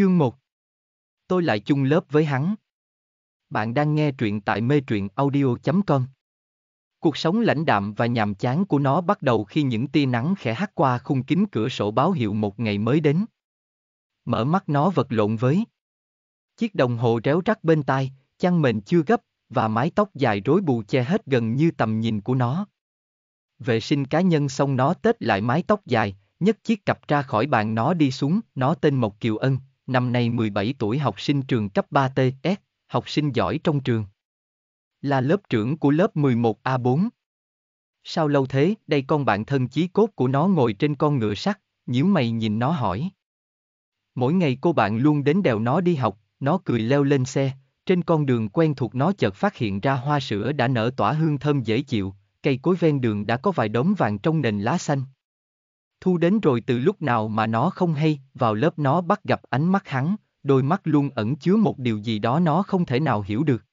Chương 1 Tôi lại chung lớp với hắn. Bạn đang nghe truyện tại mê truyện audio.com Cuộc sống lãnh đạm và nhàm chán của nó bắt đầu khi những tia nắng khẽ hắt qua khung kính cửa sổ báo hiệu một ngày mới đến. Mở mắt nó vật lộn với. Chiếc đồng hồ réo rắt bên tai, chăn mền chưa gấp, và mái tóc dài rối bù che hết gần như tầm nhìn của nó. Vệ sinh cá nhân xong nó tết lại mái tóc dài, nhấc chiếc cặp ra khỏi bàn nó đi xuống, nó tên Mộc Kiều Ân, năm nay 17 tuổi học sinh trường cấp 3TS, học sinh giỏi trong trường. Là lớp trưởng của lớp 11A4. Sao lâu thế, đây con bạn thân chí cốt của nó ngồi trên con ngựa sắt, nhíu mày nhìn nó hỏi. Mỗi ngày cô bạn luôn đến đèo nó đi học, nó cười leo lên xe, trên con đường quen thuộc nó chợt phát hiện ra hoa sữa đã nở tỏa hương thơm dễ chịu, cây cối ven đường đã có vài đốm vàng trong nền lá xanh. Thu đến rồi từ lúc nào mà nó không hay, vào lớp nó bắt gặp ánh mắt hắn, đôi mắt luôn ẩn chứa một điều gì đó nó không thể nào hiểu được.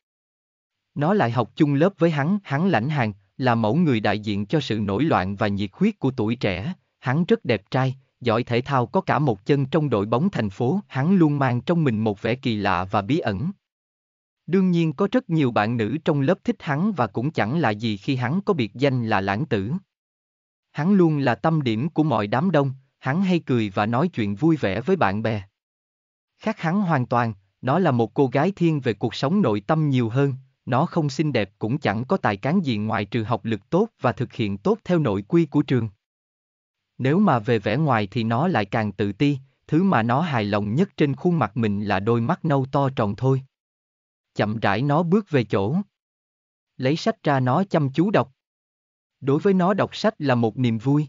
Nó lại học chung lớp với hắn, hắn lãnh hàng, là mẫu người đại diện cho sự nổi loạn và nhiệt huyết của tuổi trẻ, hắn rất đẹp trai, giỏi thể thao có cả một chân trong đội bóng thành phố, hắn luôn mang trong mình một vẻ kỳ lạ và bí ẩn. Đương nhiên có rất nhiều bạn nữ trong lớp thích hắn và cũng chẳng là gì khi hắn có biệt danh là lãng tử hắn luôn là tâm điểm của mọi đám đông, hắn hay cười và nói chuyện vui vẻ với bạn bè. Khác hắn hoàn toàn, nó là một cô gái thiên về cuộc sống nội tâm nhiều hơn, nó không xinh đẹp cũng chẳng có tài cán gì ngoại trừ học lực tốt và thực hiện tốt theo nội quy của trường. Nếu mà về vẻ ngoài thì nó lại càng tự ti, thứ mà nó hài lòng nhất trên khuôn mặt mình là đôi mắt nâu to tròn thôi. Chậm rãi nó bước về chỗ. Lấy sách ra nó chăm chú đọc. Đối với nó đọc sách là một niềm vui.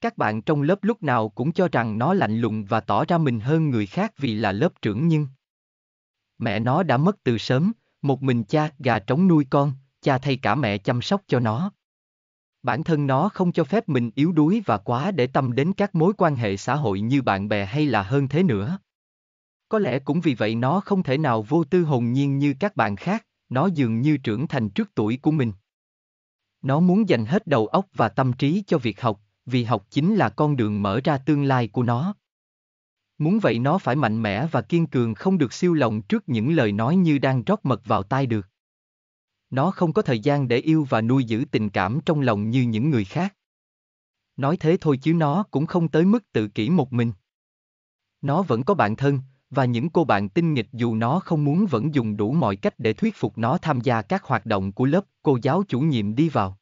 Các bạn trong lớp lúc nào cũng cho rằng nó lạnh lùng và tỏ ra mình hơn người khác vì là lớp trưởng nhưng mẹ nó đã mất từ sớm, một mình cha gà trống nuôi con, cha thay cả mẹ chăm sóc cho nó. Bản thân nó không cho phép mình yếu đuối và quá để tâm đến các mối quan hệ xã hội như bạn bè hay là hơn thế nữa. Có lẽ cũng vì vậy nó không thể nào vô tư hồn nhiên như các bạn khác, nó dường như trưởng thành trước tuổi của mình. Nó muốn dành hết đầu óc và tâm trí cho việc học, vì học chính là con đường mở ra tương lai của nó. Muốn vậy nó phải mạnh mẽ và kiên cường không được siêu lòng trước những lời nói như đang rót mật vào tai được. Nó không có thời gian để yêu và nuôi giữ tình cảm trong lòng như những người khác. Nói thế thôi chứ nó cũng không tới mức tự kỷ một mình. Nó vẫn có bạn thân, và những cô bạn tinh nghịch dù nó không muốn vẫn dùng đủ mọi cách để thuyết phục nó tham gia các hoạt động của lớp, cô giáo chủ nhiệm đi vào.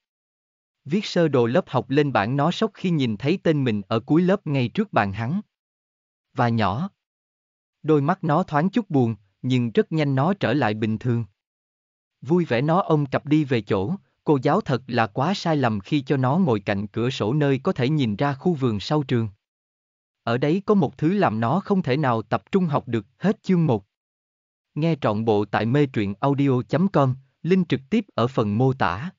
Viết sơ đồ lớp học lên bảng nó sốc khi nhìn thấy tên mình ở cuối lớp ngay trước bàn hắn. Và nhỏ. Đôi mắt nó thoáng chút buồn, nhưng rất nhanh nó trở lại bình thường. Vui vẻ nó ôm cặp đi về chỗ, cô giáo thật là quá sai lầm khi cho nó ngồi cạnh cửa sổ nơi có thể nhìn ra khu vườn sau trường. Ở đấy có một thứ làm nó không thể nào tập trung học được hết chương một. Nghe trọn bộ tại mê truyện audio.com, link trực tiếp ở phần mô tả.